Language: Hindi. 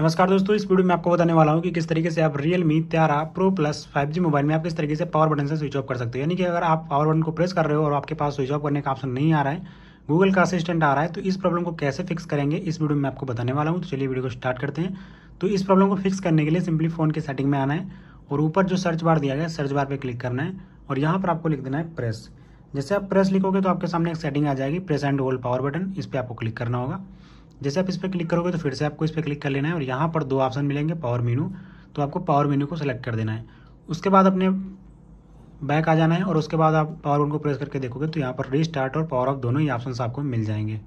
नमस्कार दोस्तों इस वीडियो में आपको बताने वाला हूँ कि किस तरीके से आप रियल मी त्यारा pro plus five G mobile में आप किस तरीके से पावर बटन से स्विच ऑफ कर सकते हो यानी कि अगर आप पावर बटन को प्रेस कर रहे हो और आपके पास स्विच ऑफ करने का ऑप्शन नहीं आ रहा है गूगल का असिस्टेंट आ रहा है तो इस प्रॉब्लम को कैसे फिक्स करेंगे इस वीडियो में आपको बताने वाला हूँ तो चलिए वीडियो को स्टार्ट करते हैं तो इस प्रॉब्लम को फिक्स करने के लिए सिंपली फ़ोन के सेटिंग में आना है और ऊपर जो सर्च बार दिया गया सर्च बार पर क्लिक करना है और यहाँ पर आपको लिख देना है प्रेस जैसे आप प्रेस लिखोगे तो आपके सामने एक सेटिंग आ जाएगी press and hold power button इस पर आपको क्लिक करना होगा जैसे आप इस पर क्लिक करोगे तो फिर से आपको इस पर क्लिक कर लेना है और यहाँ पर दो ऑप्शन मिलेंगे पावर मेनू तो आपको पावर मेनू को सेलेक्ट कर देना है उसके बाद अपने बैक आ जाना है और उसके बाद आप पावर ऑन को प्रेस करके देखोगे तो यहाँ पर रीस्टार्ट और पावर ऑफ दोनों ही ऑप्शन आपको मिल जाएंगे